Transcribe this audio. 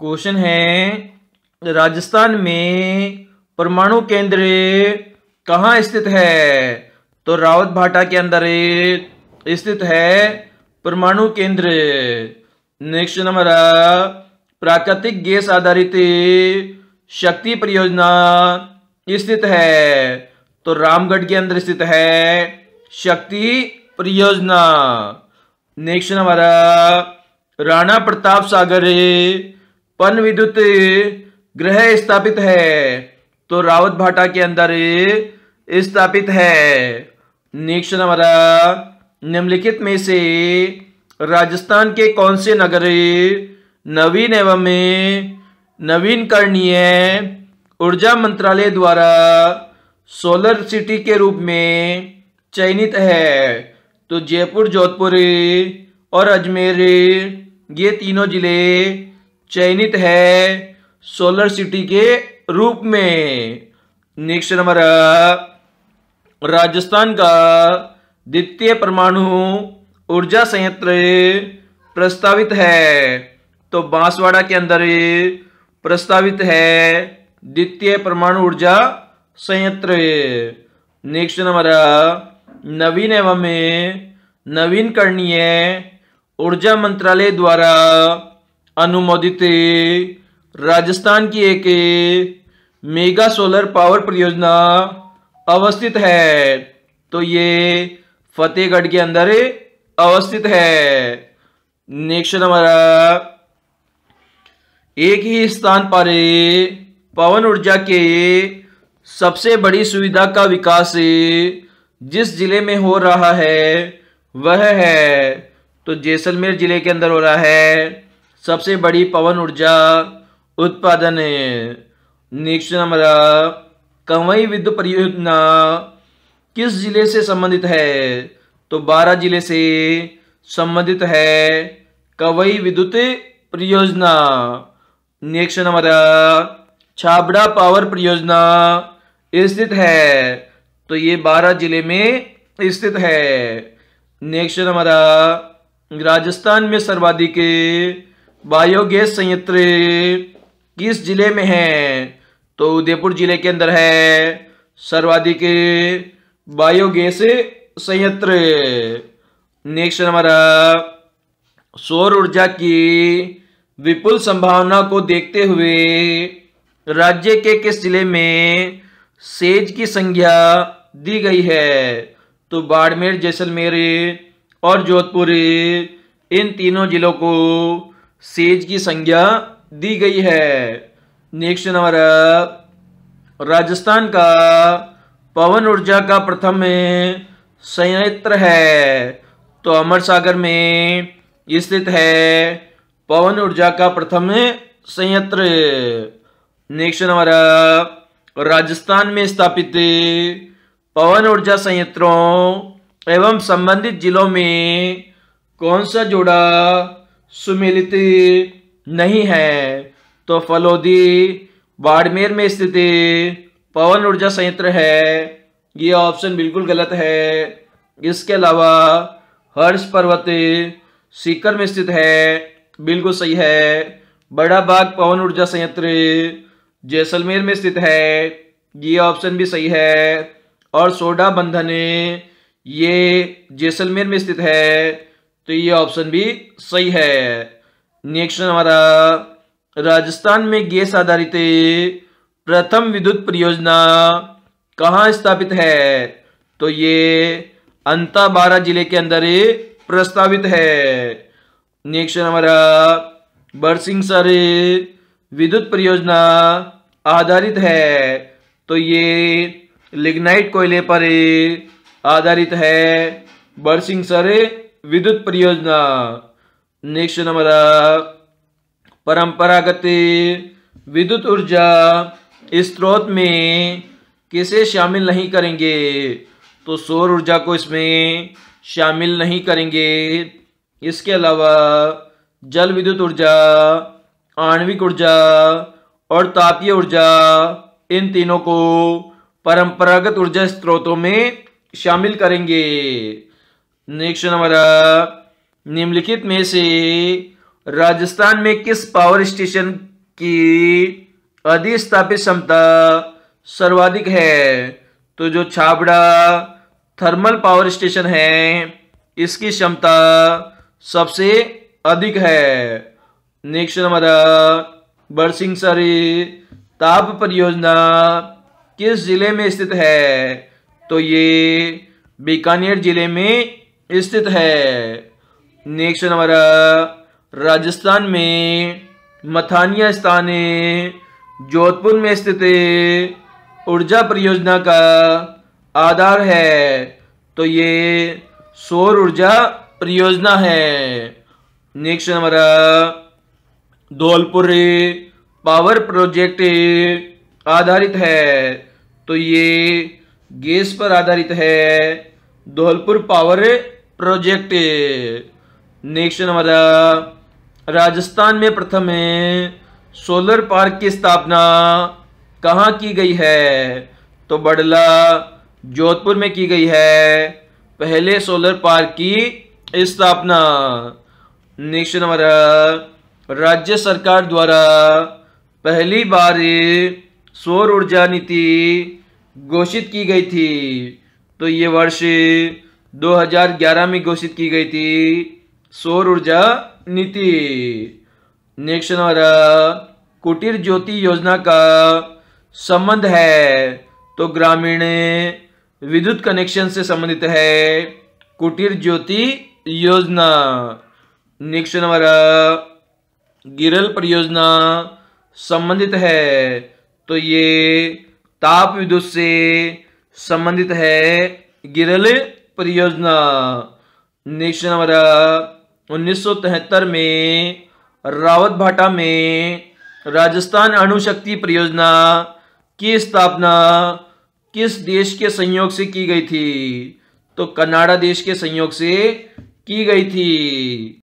question है राजस्थान में परमाणु केंद्र कहाँ स्थित है तो रावत भाटा के अंदर स्थित है परमाणु केंद्र नेक्स्ट नंबर प्राकृतिक गैस आधारित शक्ति परियोजना स्थित है तो रामगढ़ के अंदर स्थित है शक्ति परियोजना नेक्स्ट नंबर राणा प्रताप सागर पन विद्युत ग्रह स्थापित है तो रावत भाटा के अंदर स्थापित है नेक्स्ट हमारा निम्नलिखित में से राजस्थान के कौन से नगर नवीन एवं नवीन करणीय ऊर्जा मंत्रालय द्वारा सोलर सिटी के रूप में चयनित है तो जयपुर जोधपुर और अजमेर ये तीनों जिले चयनित है सोलर सिटी के रूप में नेक्स्ट नंबर राजस्थान का द्वितीय परमाणु ऊर्जा संयंत्र प्रस्तावित है तो बांसवाड़ा के अंदर प्रस्तावित है द्वितीय परमाणु ऊर्जा संयंत्र नेक्स्ट नंबर नवीन एवं नवीनकरणीय ऊर्जा मंत्रालय द्वारा अनुमोदित राजस्थान की एक मेगा सोलर पावर परियोजना अवस्थित है तो ये फतेहगढ़ के अंदर अवस्थित है नेक्स्ट हमारा एक ही स्थान पर पवन ऊर्जा के सबसे बड़ी सुविधा का विकास जिस जिले में हो रहा है वह है तो जैसलमेर जिले के अंदर हो रहा है सबसे बड़ी पवन ऊर्जा उत्पादन है नेक्स्ट नंबर कंवई विद्युत परियोजना किस जिले से संबंधित है तो बारह जिले से संबंधित है कवई विद्युत परियोजना नेक्स्ट नंबर छाबड़ा पावर परियोजना स्थित है तो ये बारह जिले में स्थित है नेक्स्ट नंबर राजस्थान में सर्वाधिक बायोगैस संयंत्र किस जिले में है तो उदयपुर जिले के अंदर है सर्वाधिक बायोगैस संयंत्र नेक्स्ट हमारा सौर ऊर्जा की विपुल संभावना को देखते हुए राज्य के किस जिले में सेज की संख्या दी गई है तो बाड़मेर जैसलमेर और जोधपुर इन तीनों जिलों को सेज की संज्ञा दी गई है नेक्स्ट हमारा राजस्थान का पवन ऊर्जा का प्रथम संयंत्र है तो अमर सागर में स्थित है पवन ऊर्जा का प्रथम संयंत्र नेक्स्ट हमारा राजस्थान में स्थापित पवन ऊर्जा संयंत्रों एवं संबंधित जिलों में कौन सा जोड़ा सुमिलित नहीं है तो फलोदी बाड़मेर में स्थित पवन ऊर्जा संयंत्र है ये ऑप्शन बिल्कुल गलत है इसके अलावा हर्ष पर्वत सीकर में स्थित है बिल्कुल सही है बड़ा बाग पवन ऊर्जा संयंत्र जैसलमेर में स्थित है ये ऑप्शन भी सही है और सोडा बंधन ये जैसलमेर में स्थित है तो ये ऑप्शन भी सही है नेक्स्ट हमारा राजस्थान में गैस आधारित प्रथम विद्युत परियोजना कहाँ स्थापित है तो ये अंताबारा जिले के अंदर प्रस्तावित है नेक्स्ट हमारा बरसिंहसर विद्युत परियोजना आधारित है तो ये लिग्नाइट कोयले पर आधारित है सर विद्युत परियोजना नेक्स्ट नंबर परंपरागत विद्युत ऊर्जा स्त्रोत में किसे शामिल नहीं करेंगे तो सौर ऊर्जा को इसमें शामिल नहीं करेंगे इसके अलावा जल विद्युत ऊर्जा आणविक ऊर्जा और तापीय ऊर्जा इन तीनों को परंपरागत ऊर्जा स्रोतों में शामिल करेंगे नेक्स्ट नंबर निम्नलिखित में से राजस्थान में किस पावर स्टेशन की अधिस्थापित क्षमता सर्वाधिक है तो जो छाबड़ा थर्मल पावर स्टेशन है इसकी क्षमता सबसे अधिक है नेक्स्ट नंबर बरसिंह सरी ताप परियोजना किस जिले में स्थित है तो ये बीकानेर जिले में स्थित है नेक्स्ट नंबर राजस्थान में मथानिया स्थान जोधपुर में स्थित ऊर्जा परियोजना का आधार है तो ये सौर ऊर्जा परियोजना है next number Dholpur power project आधारित है तो ये गैस पर आधारित है धौलपुर पावर प्रोजेक्ट नेक्स्ट हमारा राजस्थान में प्रथम है सोलर पार्क की स्थापना कहाँ की गई है तो बड़ला जोधपुर में की गई है पहले सोलर पार्क की स्थापना नेक्स्ट हमारा राज्य सरकार द्वारा पहली बार सौर ऊर्जा नीति घोषित की गई थी तो ये वर्ष 2011 में घोषित की गई थी सौर ऊर्जा नीति नेक्स्ट हमारा कुटीर ज्योति योजना का संबंध है तो ग्रामीण विद्युत कनेक्शन से संबंधित है कुटीर ज्योति योजना नेक्स्ट हमारा गिरल परियोजना संबंधित है तो ये ताप विद्युत से संबंधित है गिरल परियोजना नेक्स्ट नंबर उन्नीस में रावत भाटा में राजस्थान अणुशक्ति परियोजना की स्थापना किस देश के संयोग से की गई थी तो कनाडा देश के संयोग से की गई थी